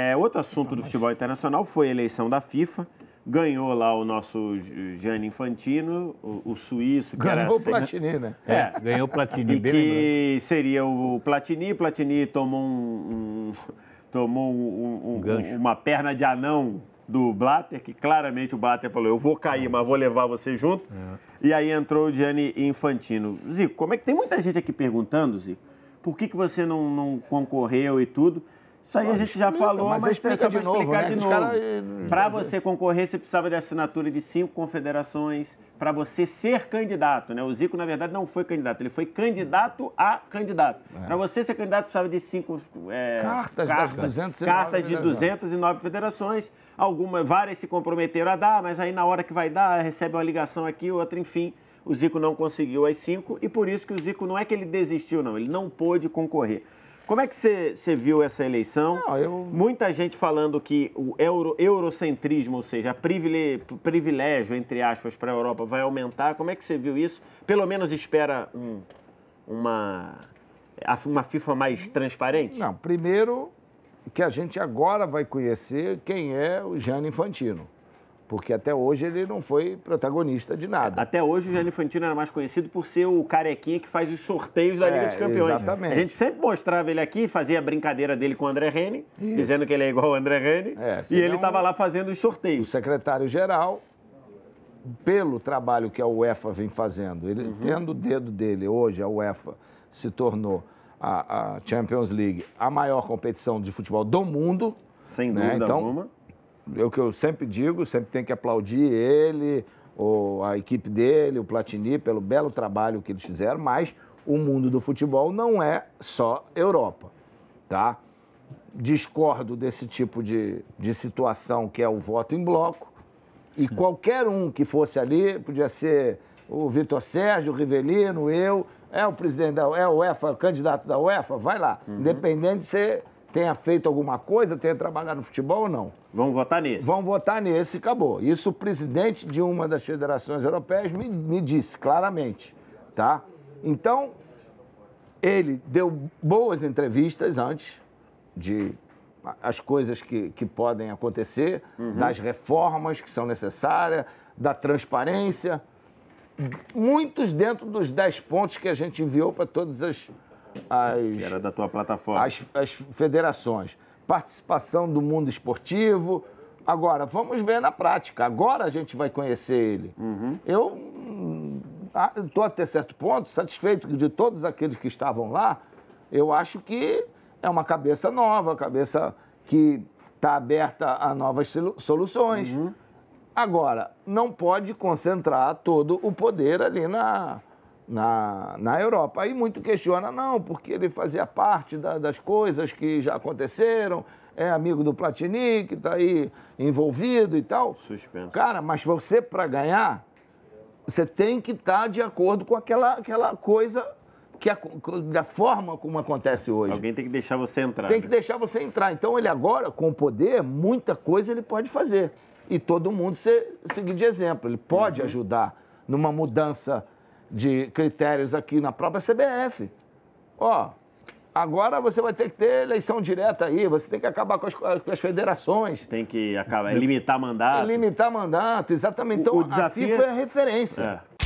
É, outro assunto do tá futebol internacional foi a eleição da FIFA. Ganhou lá o nosso Gianni Infantino, o, o suíço. Que ganhou o Platini, né? É. é, ganhou o Platini. E que seria o Platini. Platini tomou um, um tomou um, um, uma perna de anão do Blatter, que claramente o Blatter falou, eu vou cair, mas vou levar você junto. É. E aí entrou o Gianni Infantino. Zico, como é que tem muita gente aqui perguntando, Zico, por que, que você não, não concorreu e tudo... Isso aí a gente já falou, mas, mas explica de novo. Explicar né? de novo. Cara... Eh, para você concorrer, você precisava de assinatura de cinco confederações para você ser candidato. Né? O Zico, na verdade, não foi candidato, ele foi candidato a candidato. É. Para você ser candidato, precisava de cinco é, eh, cartas, cartas, das 209, cartas de 209 federações. Algumas, várias se comprometeram a dar, mas aí na hora que vai dar, recebe uma ligação aqui, outra, enfim. O Zico não conseguiu as cinco e por isso que o Zico não é que ele desistiu, não, ele não pôde concorrer. Como é que você viu essa eleição? Não, eu... Muita gente falando que o euro, eurocentrismo, ou seja, privile, privilégio, entre aspas, para a Europa vai aumentar. Como é que você viu isso? Pelo menos espera um, uma, uma FIFA mais transparente? Não, primeiro que a gente agora vai conhecer quem é o Gianni Infantino. Porque até hoje ele não foi protagonista de nada. Até hoje o Gianni Fantino era mais conhecido por ser o carequinha que faz os sorteios da é, Liga dos Campeões. Exatamente. A gente sempre mostrava ele aqui, fazia a brincadeira dele com o André Rene, Isso. dizendo que ele é igual ao André Rene, é, e ele estava lá fazendo os sorteios. O secretário-geral, pelo trabalho que a UEFA vem fazendo, ele uhum. tendo o dedo dele, hoje a UEFA se tornou a, a Champions League a maior competição de futebol do mundo. Sem né? dúvida né? então, alguma é o que eu sempre digo, sempre tem que aplaudir ele, ou a equipe dele, o Platini, pelo belo trabalho que eles fizeram, mas o mundo do futebol não é só Europa, tá? Discordo desse tipo de, de situação que é o voto em bloco, e qualquer um que fosse ali, podia ser o Vitor Sérgio, o Rivelino, eu, é o presidente da é o UEFA, candidato da UEFA, vai lá, uhum. independente de ser tenha feito alguma coisa, tenha trabalhado no futebol ou não. Vão votar nesse. Vão votar nesse e acabou. Isso o presidente de uma das federações europeias me, me disse claramente, tá? Então, ele deu boas entrevistas antes de as coisas que, que podem acontecer, uhum. das reformas que são necessárias, da transparência, muitos dentro dos 10 pontos que a gente enviou para todas as as, era da tua plataforma. As, as federações. Participação do mundo esportivo. Agora, vamos ver na prática. Agora a gente vai conhecer ele. Uhum. Eu ah, estou até certo ponto satisfeito de todos aqueles que estavam lá. Eu acho que é uma cabeça nova, cabeça que está aberta a novas soluções. Uhum. Agora, não pode concentrar todo o poder ali na, na, na Europa. Aí muito questiona, não, porque ele fazia parte da, das coisas que já aconteceram, é amigo do Platini, que está aí envolvido e tal. Suspenso. Cara, mas você, para ganhar, você tem que estar tá de acordo com aquela, aquela coisa que a, da forma como acontece hoje. Alguém tem que deixar você entrar. Tem né? que deixar você entrar. Então ele agora, com o poder, muita coisa ele pode fazer. E todo mundo ser, seguir de exemplo. Ele pode uhum. ajudar numa mudança de critérios aqui na própria CBF. Ó, agora você vai ter que ter eleição direta aí, você tem que acabar com as, com as federações. Tem que acabar, é limitar mandato. Limitar mandato, exatamente. Então, o, o desafio... a FIFA é a referência. É.